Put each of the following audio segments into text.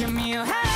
give me a hand.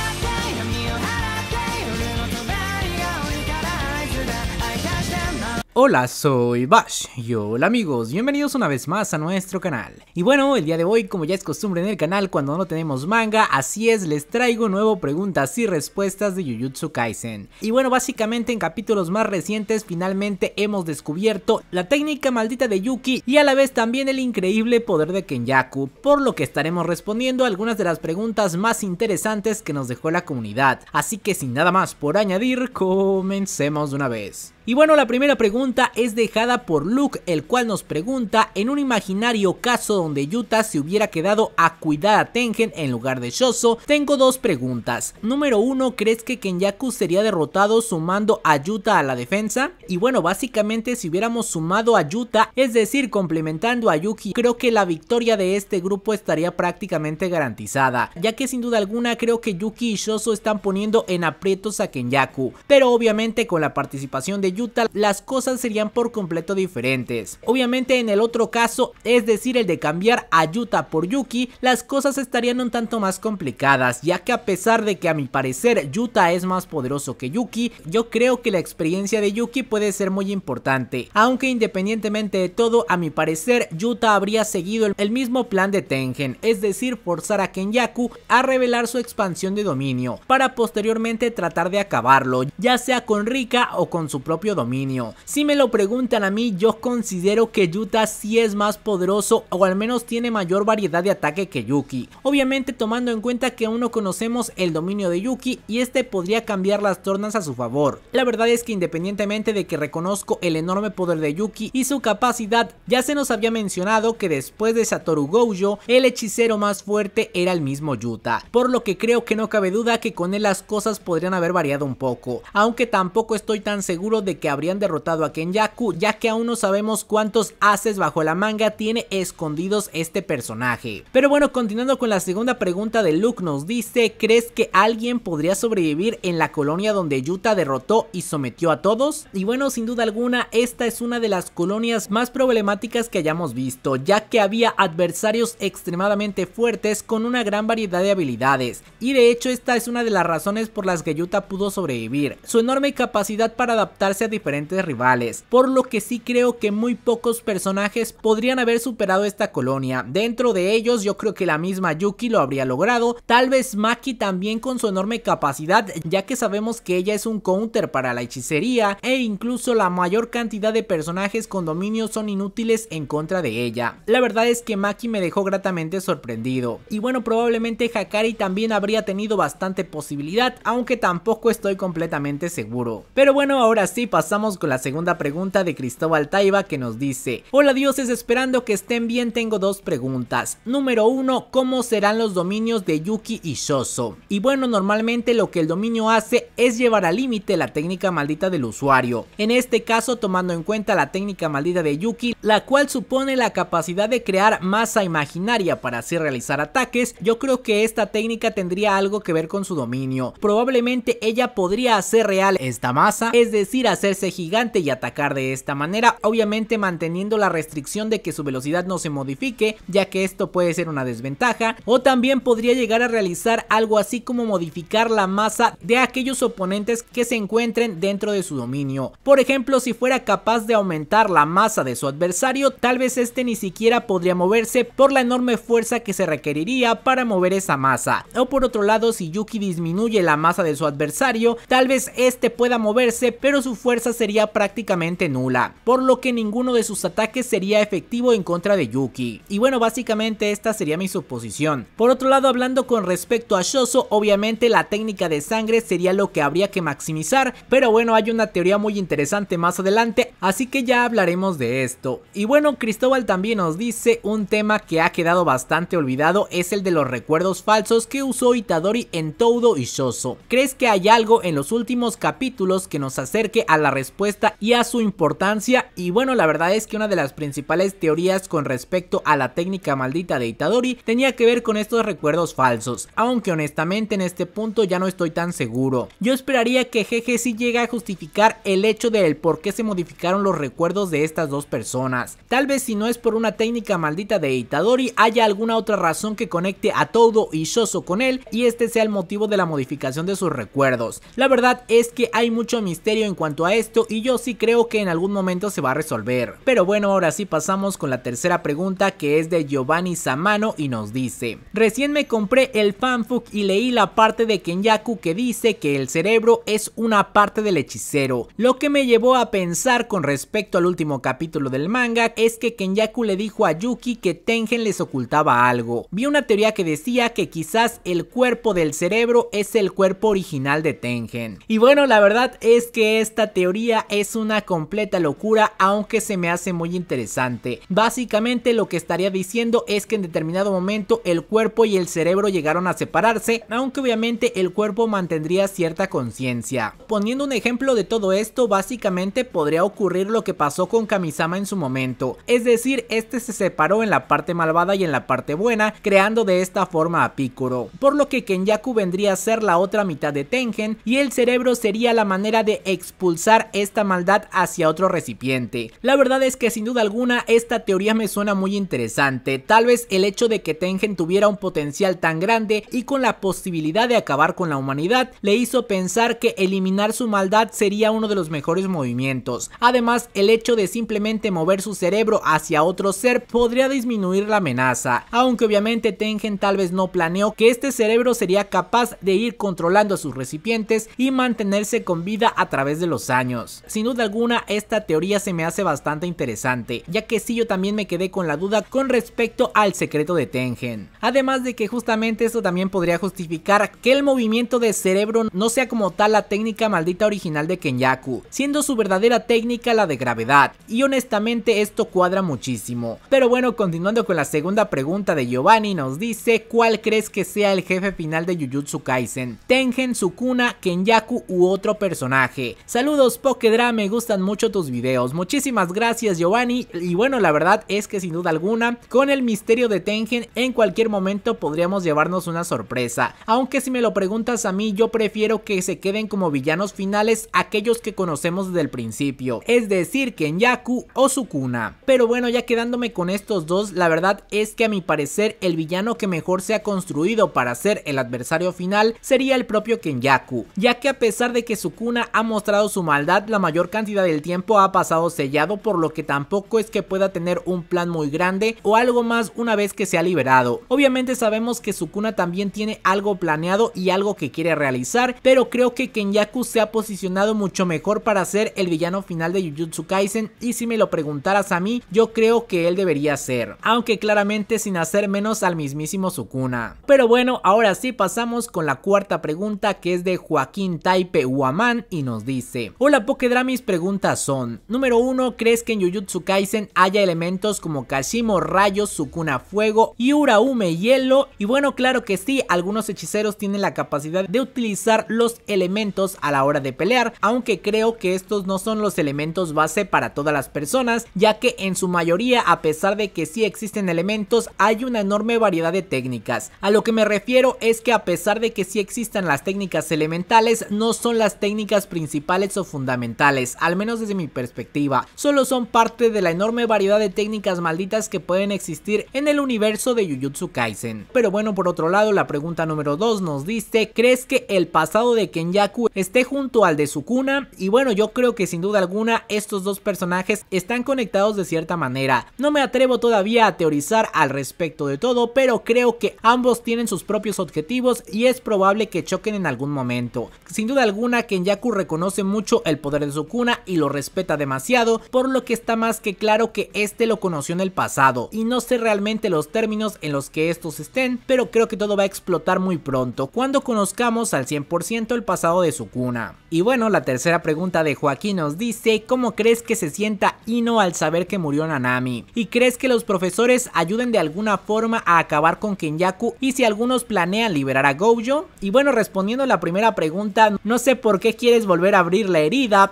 Hola, soy Bash y hola amigos, bienvenidos una vez más a nuestro canal. Y bueno, el día de hoy, como ya es costumbre en el canal cuando no tenemos manga, así es, les traigo nuevo preguntas y respuestas de Jujutsu Kaisen. Y bueno, básicamente en capítulos más recientes finalmente hemos descubierto la técnica maldita de Yuki y a la vez también el increíble poder de Kenyaku, por lo que estaremos respondiendo a algunas de las preguntas más interesantes que nos dejó la comunidad. Así que sin nada más por añadir, comencemos de una vez. Y bueno, la primera pregunta es dejada por Luke, el cual nos pregunta en un imaginario caso donde Yuta se hubiera quedado a cuidar a Tengen en lugar de Shoso, tengo dos preguntas. Número uno, ¿crees que Kenyaku sería derrotado sumando a Yuta a la defensa? Y bueno, básicamente si hubiéramos sumado a Yuta, es decir, complementando a Yuki, creo que la victoria de este grupo estaría prácticamente garantizada, ya que sin duda alguna creo que Yuki y Shoso están poniendo en aprietos a Kenyaku, pero obviamente con la participación de Yuta las cosas serían por completo diferentes. Obviamente en el otro caso, es decir el de cambiar a Yuta por Yuki, las cosas estarían un tanto más complicadas, ya que a pesar de que a mi parecer Yuta es más poderoso que Yuki, yo creo que la experiencia de Yuki puede ser muy importante, aunque independientemente de todo, a mi parecer Yuta habría seguido el, mismo plan de Tengen, es decir, forzar a Kenyaku a revelar su expansión de dominio, para posteriormente tratar de acabarlo, ya sea con Rika o con su propio dominio. Si me lo preguntan a mí, yo considero que Yuta sí es más poderoso o al menos tiene mayor variedad de ataque que Yuki. Obviamente tomando en cuenta que aún no conocemos el dominio de Yuki y este podría cambiar las tornas a su favor. La verdad es que independientemente de que reconozco el enorme poder de Yuki y su capacidad, ya se nos había mencionado que después de Satoru Gojo, el hechicero más fuerte era el mismo Yuta, por lo que creo que no cabe duda que con él las cosas podrían haber variado un poco, aunque tampoco estoy tan seguro de que habrían derrotado a Kenyaku, ya que aún no sabemos cuántos haces bajo la manga tiene escondidos este personaje. Pero bueno, continuando con la segunda pregunta de Luke, nos dice, ¿crees que alguien podría sobrevivir en la colonia donde Yuta derrotó y sometió a todos? Y bueno, sin duda alguna, esta es una de las colonias más problemáticas que hayamos visto, ya que había adversarios extremadamente fuertes con una gran variedad de habilidades, y de hecho esta es una de las razones por las que Yuta pudo sobrevivir. Su enorme capacidad para adaptarse diferentes rivales, por lo que sí creo que muy pocos personajes podrían haber superado esta colonia. Dentro de ellos yo creo que la misma Yuki lo habría logrado, tal vez Maki también con su enorme capacidad ya que sabemos que ella es un counter para la hechicería e incluso la mayor cantidad de personajes con dominio son inútiles en contra de ella. La verdad es que Maki me dejó gratamente sorprendido. Y bueno probablemente Hakari también habría tenido bastante posibilidad aunque tampoco estoy completamente seguro. Pero bueno ahora sí pasamos con la segunda pregunta de Cristóbal Taiba que nos dice, hola dioses esperando que estén bien tengo dos preguntas, número uno, ¿cómo serán los dominios de Yuki y Shoso? Y bueno, normalmente lo que el dominio hace es llevar al límite la técnica maldita del usuario, en este caso tomando en cuenta la técnica maldita de Yuki, la cual supone la capacidad de crear masa imaginaria para así realizar ataques, yo creo que esta técnica tendría algo que ver con su dominio, probablemente ella podría hacer real esta masa, es decir, hacerse gigante y atacar de esta manera, obviamente manteniendo la restricción de que su velocidad no se modifique, ya que esto puede ser una desventaja, o también podría llegar a realizar algo así como modificar la masa de aquellos oponentes que se encuentren dentro de su dominio. Por ejemplo, si fuera capaz de aumentar la masa de su adversario, tal vez este ni siquiera podría moverse por la enorme fuerza que se requeriría para mover esa masa. O por otro lado, si Yuki disminuye la masa de su adversario, tal vez este pueda moverse, pero su fuerza sería prácticamente nula, por lo que ninguno de sus ataques sería efectivo en contra de Yuki. Y bueno, básicamente esta sería mi suposición. Por otro lado, hablando con respecto a Shoso, obviamente la técnica de sangre sería lo que habría que maximizar, pero bueno, hay una teoría muy interesante más adelante, así que ya hablaremos de esto. Y bueno, Cristóbal también nos dice un tema que ha quedado bastante olvidado es el de los recuerdos falsos que usó Itadori en Todo y Shoso. ¿Crees que hay algo en los últimos capítulos que nos acerque a la respuesta y a su importancia y bueno la verdad es que una de las principales teorías con respecto a la técnica maldita de Itadori tenía que ver con estos recuerdos falsos, aunque honestamente en este punto ya no estoy tan seguro. Yo esperaría que GG si llegue a justificar el hecho de del por qué se modificaron los recuerdos de estas dos personas. Tal vez si no es por una técnica maldita de Itadori haya alguna otra razón que conecte a Todo y Shoso con él y este sea el motivo de la modificación de sus recuerdos. La verdad es que hay mucho misterio en cuanto esto y yo sí creo que en algún momento se va a resolver. Pero bueno, ahora sí pasamos con la tercera pregunta que es de Giovanni Samano y nos dice, recién me compré el fanfic y leí la parte de Kenyaku que dice que el cerebro es una parte del hechicero. Lo que me llevó a pensar con respecto al último capítulo del manga es que Kenyaku le dijo a Yuki que Tengen les ocultaba algo. Vi una teoría que decía que quizás el cuerpo del cerebro es el cuerpo original de Tengen. Y bueno, la verdad es que esta teoría es una completa locura aunque se me hace muy interesante. Básicamente lo que estaría diciendo es que en determinado momento el cuerpo y el cerebro llegaron a separarse, aunque obviamente el cuerpo mantendría cierta conciencia. Poniendo un ejemplo de todo esto, básicamente podría ocurrir lo que pasó con Kamisama en su momento, es decir, este se separó en la parte malvada y en la parte buena, creando de esta forma a Picoro, por lo que Kenyaku vendría a ser la otra mitad de Tengen y el cerebro sería la manera de expulsar esta maldad hacia otro recipiente. La verdad es que sin duda alguna esta teoría me suena muy interesante, tal vez el hecho de que Tengen tuviera un potencial tan grande y con la posibilidad de acabar con la humanidad le hizo pensar que eliminar su maldad sería uno de los mejores movimientos. Además el hecho de simplemente mover su cerebro hacia otro ser podría disminuir la amenaza, aunque obviamente Tengen tal vez no planeó que este cerebro sería capaz de ir controlando a sus recipientes y mantenerse con vida a través de los años. Sin duda alguna, esta teoría se me hace bastante interesante, ya que sí yo también me quedé con la duda con respecto al secreto de Tengen. Además de que justamente esto también podría justificar que el movimiento de cerebro no sea como tal la técnica maldita original de Kenyaku, siendo su verdadera técnica la de gravedad, y honestamente esto cuadra muchísimo. Pero bueno, continuando con la segunda pregunta de Giovanni, nos dice ¿cuál crees que sea el jefe final de Jujutsu Kaisen? Tengen, Sukuna, Kenyaku u otro personaje. Saludos Pokedra, me gustan mucho tus videos. Muchísimas gracias Giovanni. Y bueno, la verdad es que sin duda alguna, con el misterio de Tengen en cualquier momento podríamos llevarnos una sorpresa. Aunque si me lo preguntas a mí, yo prefiero que se queden como villanos finales aquellos que conocemos desde el principio. Es decir, Kenyaku o Sukuna. Pero bueno, ya quedándome con estos dos, la verdad es que a mi parecer el villano que mejor se ha construido para ser el adversario final sería el propio Kenyaku. Ya que a pesar de que Sukuna ha mostrado su maldad la mayor cantidad del tiempo ha pasado sellado por lo que tampoco es que pueda tener un plan muy grande o algo más una vez que se ha liberado. Obviamente sabemos que Sukuna también tiene algo planeado y algo que quiere realizar, pero creo que Kenyaku se ha posicionado mucho mejor para ser el villano final de Jujutsu Kaisen y si me lo preguntaras a mí, yo creo que él debería ser, aunque claramente sin hacer menos al mismísimo Sukuna. Pero bueno, ahora sí pasamos con la cuarta pregunta que es de Joaquín Taipe Huamán y nos dice, Hola Pokedra, mis preguntas son, número 1, ¿crees que en Jujutsu Kaisen haya elementos como Kashimo, Rayos, Sukuna, Fuego y Uraume, Hielo? Y bueno, claro que sí, algunos hechiceros tienen la capacidad de utilizar los elementos a la hora de pelear, aunque creo que estos no son los elementos base para todas las personas, ya que en su mayoría, a pesar de que sí existen elementos, hay una enorme variedad de técnicas. A lo que me refiero es que a pesar de que sí existan las técnicas elementales, no son las técnicas principales fundamentales, al menos desde mi perspectiva, solo son parte de la enorme variedad de técnicas malditas que pueden existir en el universo de Jujutsu Kaisen. Pero bueno, por otro lado, la pregunta número 2 nos dice, ¿crees que el pasado de Kenyaku esté junto al de Sukuna? Y bueno, yo creo que sin duda alguna estos dos personajes están conectados de cierta manera. No me atrevo todavía a teorizar al respecto de todo, pero creo que ambos tienen sus propios objetivos y es probable que choquen en algún momento. Sin duda alguna, Kenyaku reconoce mucho el poder de Sukuna y lo respeta demasiado, por lo que está más que claro que este lo conoció en el pasado y no sé realmente los términos en los que estos estén, pero creo que todo va a explotar muy pronto cuando conozcamos al 100% el pasado de Sukuna. Y bueno, la tercera pregunta de Joaquín nos dice, ¿cómo crees que se sienta Ino al saber que murió Nanami? ¿Y crees que los profesores ayuden de alguna forma a acabar con Kenyaku y si algunos planean liberar a Gojo? Y bueno, respondiendo a la primera pregunta, no sé por qué quieres volver a abrirle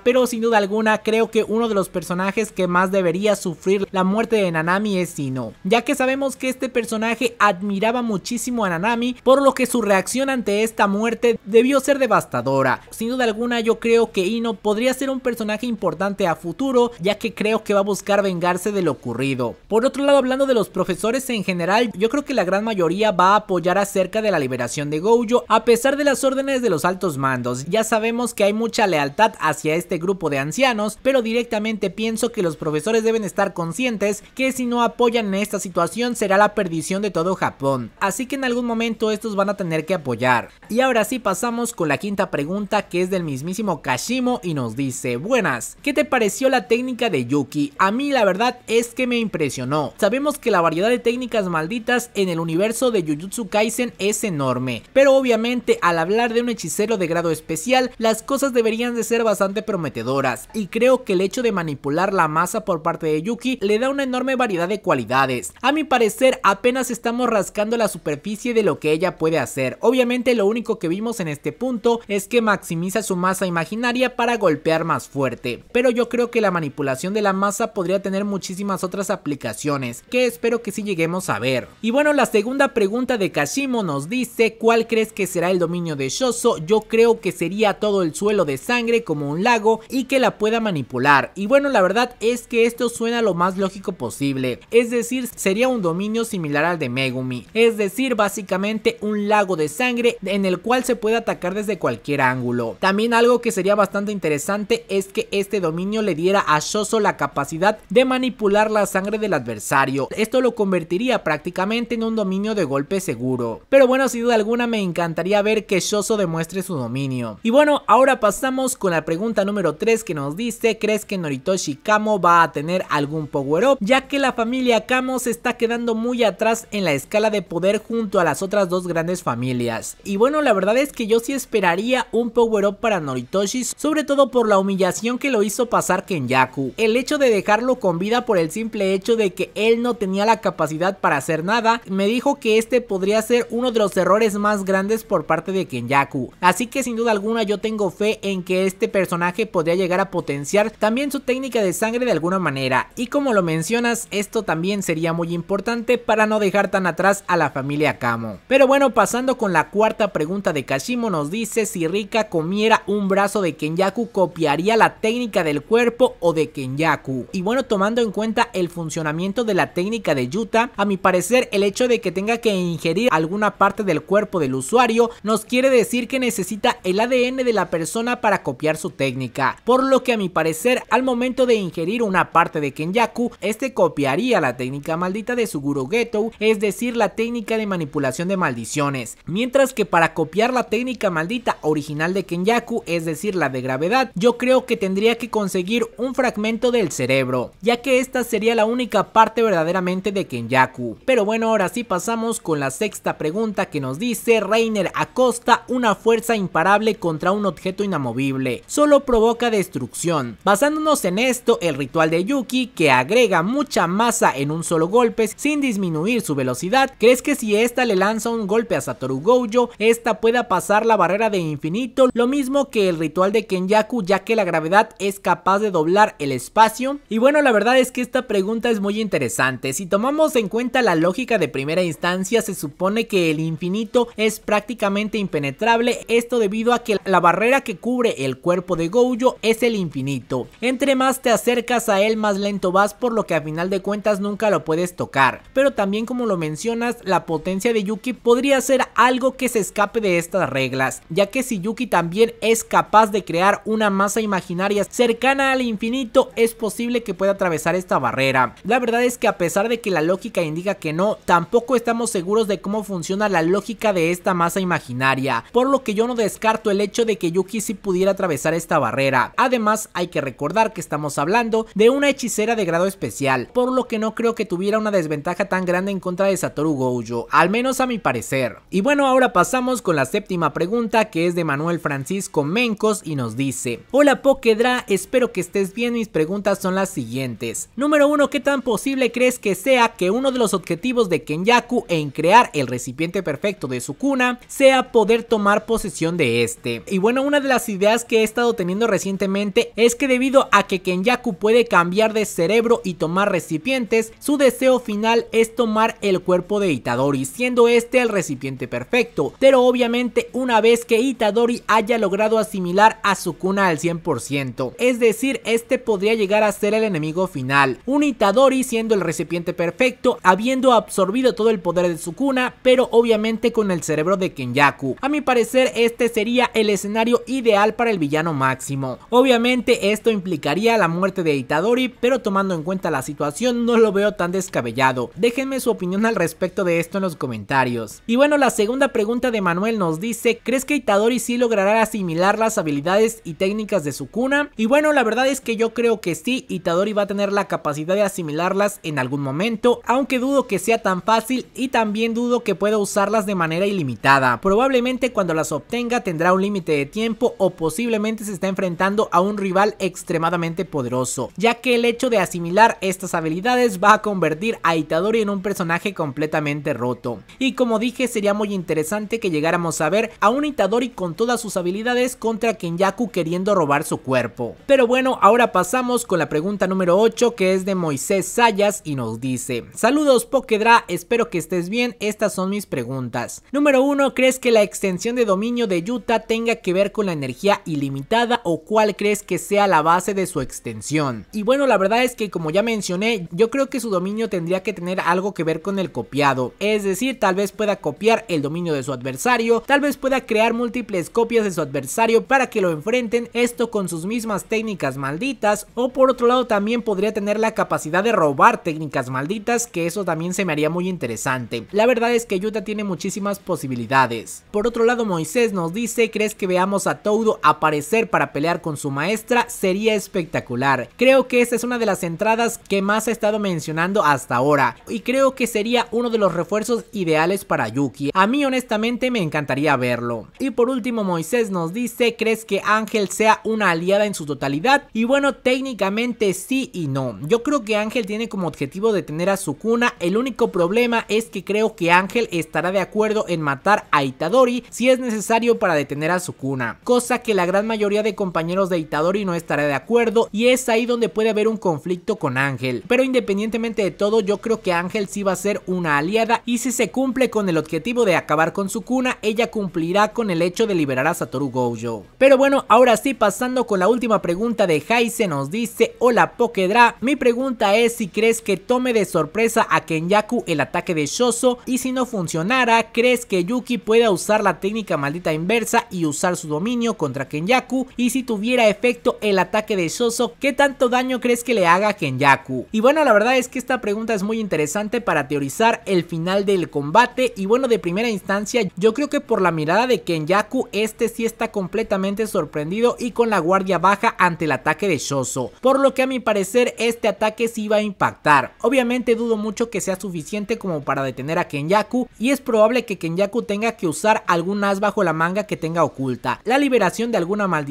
pero sin duda alguna creo que uno de los personajes que más debería sufrir la muerte de Nanami es ino ya que sabemos que este personaje admiraba muchísimo a Nanami, por lo que su reacción ante esta muerte debió ser devastadora. Sin duda alguna yo creo que Ino podría ser un personaje importante a futuro, ya que creo que va a buscar vengarse de lo ocurrido. Por otro lado, hablando de los profesores en general, yo creo que la gran mayoría va a apoyar acerca de la liberación de Gojo, a pesar de las órdenes de los altos mandos. Ya sabemos que hay mucha lealtad hacia este grupo de ancianos, pero directamente pienso que los profesores deben estar conscientes que si no apoyan en esta situación será la perdición de todo Japón, así que en algún momento estos van a tener que apoyar. Y ahora sí pasamos con la quinta pregunta que es del mismísimo Kashimo y nos dice, buenas, ¿qué te pareció la técnica de Yuki? A mí la verdad es que me impresionó. Sabemos que la variedad de técnicas malditas en el universo de Jujutsu Kaisen es enorme, pero obviamente al hablar de un hechicero de grado especial, las cosas deberían de ser bastante bastante prometedoras y creo que el hecho de manipular la masa por parte de Yuki le da una enorme variedad de cualidades. A mi parecer apenas estamos rascando la superficie de lo que ella puede hacer. Obviamente lo único que vimos en este punto es que maximiza su masa imaginaria para golpear más fuerte. Pero yo creo que la manipulación de la masa podría tener muchísimas otras aplicaciones que espero que sí lleguemos a ver. Y bueno la segunda pregunta de Kashimo nos dice ¿cuál crees que será el dominio de Shoso? Yo creo que sería todo el suelo de sangre como un lago y que la pueda manipular. Y bueno, la verdad es que esto suena lo más lógico posible, es decir, sería un dominio similar al de Megumi, es decir, básicamente un lago de sangre en el cual se puede atacar desde cualquier ángulo. También algo que sería bastante interesante es que este dominio le diera a Shoso la capacidad de manipular la sangre del adversario. Esto lo convertiría prácticamente en un dominio de golpe seguro. Pero bueno, sin duda alguna me encantaría ver que Shoso demuestre su dominio. Y bueno, ahora pasamos con la pregunta número 3 que nos dice, ¿crees que Noritoshi Kamo va a tener algún power-up? Ya que la familia Kamo se está quedando muy atrás en la escala de poder junto a las otras dos grandes familias. Y bueno, la verdad es que yo sí esperaría un power-up para Noritoshi, sobre todo por la humillación que lo hizo pasar Kenyaku. El hecho de dejarlo con vida por el simple hecho de que él no tenía la capacidad para hacer nada, me dijo que este podría ser uno de los errores más grandes por parte de Kenyaku. Así que sin duda alguna yo tengo fe en que este personaje podría llegar a potenciar también su técnica de sangre de alguna manera y como lo mencionas esto también sería muy importante para no dejar tan atrás a la familia Kamo. Pero bueno pasando con la cuarta pregunta de Kashimo nos dice si Rika comiera un brazo de Kenyaku copiaría la técnica del cuerpo o de Kenyaku. Y bueno tomando en cuenta el funcionamiento de la técnica de Yuta a mi parecer el hecho de que tenga que ingerir alguna parte del cuerpo del usuario nos quiere decir que necesita el ADN de la persona para copiar su su técnica, por lo que a mi parecer al momento de ingerir una parte de Kenyaku, este copiaría la técnica maldita de Suguro Geto, es decir la técnica de manipulación de maldiciones, mientras que para copiar la técnica maldita original de Kenyaku, es decir la de gravedad, yo creo que tendría que conseguir un fragmento del cerebro, ya que esta sería la única parte verdaderamente de Kenyaku. Pero bueno, ahora sí pasamos con la sexta pregunta que nos dice Reiner Acosta, una fuerza imparable contra un objeto inamovible solo provoca destrucción. Basándonos en esto, el ritual de Yuki, que agrega mucha masa en un solo golpe sin disminuir su velocidad, crees que si esta le lanza un golpe a Satoru Gojo, esta pueda pasar la barrera de infinito, lo mismo que el ritual de Kenyaku, ya que la gravedad es capaz de doblar el espacio? Y bueno, la verdad es que esta pregunta es muy interesante. Si tomamos en cuenta la lógica de primera instancia, se supone que el infinito es prácticamente impenetrable, esto debido a que la barrera que cubre el cuerpo de Gojo es el infinito. Entre más te acercas a él más lento vas por lo que a final de cuentas nunca lo puedes tocar. Pero también como lo mencionas, la potencia de Yuki podría ser algo que se escape de estas reglas, ya que si Yuki también es capaz de crear una masa imaginaria cercana al infinito, es posible que pueda atravesar esta barrera. La verdad es que a pesar de que la lógica indica que no, tampoco estamos seguros de cómo funciona la lógica de esta masa imaginaria, por lo que yo no descarto el hecho de que Yuki sí pudiera atravesar esta barrera. Además, hay que recordar que estamos hablando de una hechicera de grado especial, por lo que no creo que tuviera una desventaja tan grande en contra de Satoru Gojo, al menos a mi parecer. Y bueno, ahora pasamos con la séptima pregunta que es de Manuel Francisco Mencos y nos dice, Hola Pokedra, espero que estés bien, mis preguntas son las siguientes. Número 1, ¿qué tan posible crees que sea que uno de los objetivos de Kenyaku en crear el recipiente perfecto de su cuna sea poder tomar posesión de este? Y bueno, una de las ideas que estas teniendo recientemente es que debido a que Kenyaku puede cambiar de cerebro y tomar recipientes, su deseo final es tomar el cuerpo de Itadori, siendo este el recipiente perfecto, pero obviamente una vez que Itadori haya logrado asimilar a Sukuna al 100%, es decir, este podría llegar a ser el enemigo final, un Itadori siendo el recipiente perfecto, habiendo absorbido todo el poder de Sukuna, pero obviamente con el cerebro de Kenyaku. A mi parecer este sería el escenario ideal para el villano máximo. Obviamente esto implicaría la muerte de Itadori, pero tomando en cuenta la situación no lo veo tan descabellado. Déjenme su opinión al respecto de esto en los comentarios. Y bueno, la segunda pregunta de Manuel nos dice, ¿crees que Itadori sí logrará asimilar las habilidades y técnicas de su cuna? Y bueno, la verdad es que yo creo que sí, Itadori va a tener la capacidad de asimilarlas en algún momento, aunque dudo que sea tan fácil y también dudo que pueda usarlas de manera ilimitada. Probablemente cuando las obtenga tendrá un límite de tiempo o posiblemente se está enfrentando a un rival extremadamente poderoso, ya que el hecho de asimilar estas habilidades va a convertir a Itadori en un personaje completamente roto. Y como dije, sería muy interesante que llegáramos a ver a un Itadori con todas sus habilidades contra Kenyaku queriendo robar su cuerpo. Pero bueno, ahora pasamos con la pregunta número 8 que es de Moisés Sayas y nos dice, saludos Pokedra, espero que estés bien, estas son mis preguntas. Número 1, ¿crees que la extensión de dominio de Yuta tenga que ver con la energía ilimitada? o cuál crees que sea la base de su extensión. Y bueno, la verdad es que como ya mencioné, yo creo que su dominio tendría que tener algo que ver con el copiado, es decir, tal vez pueda copiar el dominio de su adversario, tal vez pueda crear múltiples copias de su adversario para que lo enfrenten, esto con sus mismas técnicas malditas, o por otro lado también podría tener la capacidad de robar técnicas malditas, que eso también se me haría muy interesante. La verdad es que Yuta tiene muchísimas posibilidades. Por otro lado, Moisés nos dice, ¿crees que veamos a Todo aparecer para pelear con su maestra sería espectacular. Creo que esta es una de las entradas que más ha estado mencionando hasta ahora y creo que sería uno de los refuerzos ideales para Yuki. A mí honestamente me encantaría verlo. Y por último Moisés nos dice, ¿crees que Ángel sea una aliada en su totalidad? Y bueno, técnicamente sí y no. Yo creo que Ángel tiene como objetivo detener a Sukuna. El único problema es que creo que Ángel estará de acuerdo en matar a Itadori si es necesario para detener a Sukuna. Cosa que la gran mayoría de compañeros de Itadori no estará de acuerdo y es ahí donde puede haber un conflicto con Ángel. Pero independientemente de todo, yo creo que Ángel sí va a ser una aliada y si se cumple con el objetivo de acabar con su cuna, ella cumplirá con el hecho de liberar a Satoru Gojo. Pero bueno, ahora sí, pasando con la última pregunta de Heise, nos dice, hola Pokedra, mi pregunta es si crees que tome de sorpresa a Kenyaku el ataque de Shoso y si no funcionara, ¿crees que Yuki pueda usar la técnica maldita inversa y usar su dominio contra Kenyaku? y si tuviera efecto el ataque de Soso, ¿qué tanto daño crees que le haga a Kenyaku? Y bueno, la verdad es que esta pregunta es muy interesante para teorizar el final del combate y bueno, de primera instancia yo creo que por la mirada de Kenyaku este sí está completamente sorprendido y con la guardia baja ante el ataque de Shoso, por lo que a mi parecer este ataque sí va a impactar. Obviamente dudo mucho que sea suficiente como para detener a Kenyaku y es probable que Kenyaku tenga que usar algún as bajo la manga que tenga oculta, la liberación de alguna maldición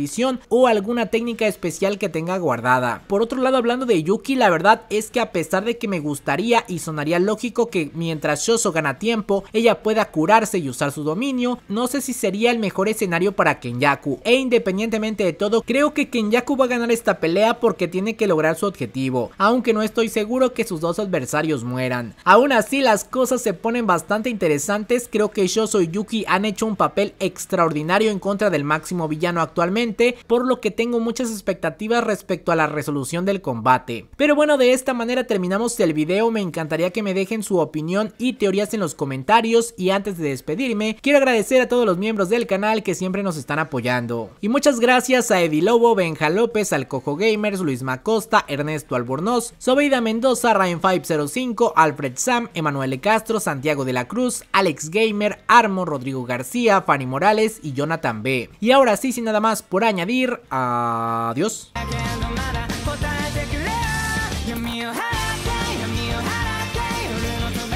o alguna técnica especial que tenga guardada. Por otro lado, hablando de Yuki, la verdad es que a pesar de que me gustaría y sonaría lógico que mientras Shoso gana tiempo, ella pueda curarse y usar su dominio, no sé si sería el mejor escenario para Kenyaku. E independientemente de todo, creo que Kenyaku va a ganar esta pelea porque tiene que lograr su objetivo, aunque no estoy seguro que sus dos adversarios mueran. Aún así, las cosas se ponen bastante interesantes, creo que Shoso y Yuki han hecho un papel extraordinario en contra del máximo villano actualmente por lo que tengo muchas expectativas respecto a la resolución del combate. Pero bueno, de esta manera terminamos el video, me encantaría que me dejen su opinión y teorías en los comentarios y antes de despedirme, quiero agradecer a todos los miembros del canal que siempre nos están apoyando. Y muchas gracias a Eddie Lobo, Benja López, Alcojo Gamers, Luis Macosta, Ernesto Albornoz, Sobeida Mendoza, Ryan505, Alfred Sam, Emanuel Castro, Santiago de la Cruz, Alex Gamer, Armo, Rodrigo García, Fanny Morales y Jonathan B. Y ahora sí, sin nada más por añadir. Adiós.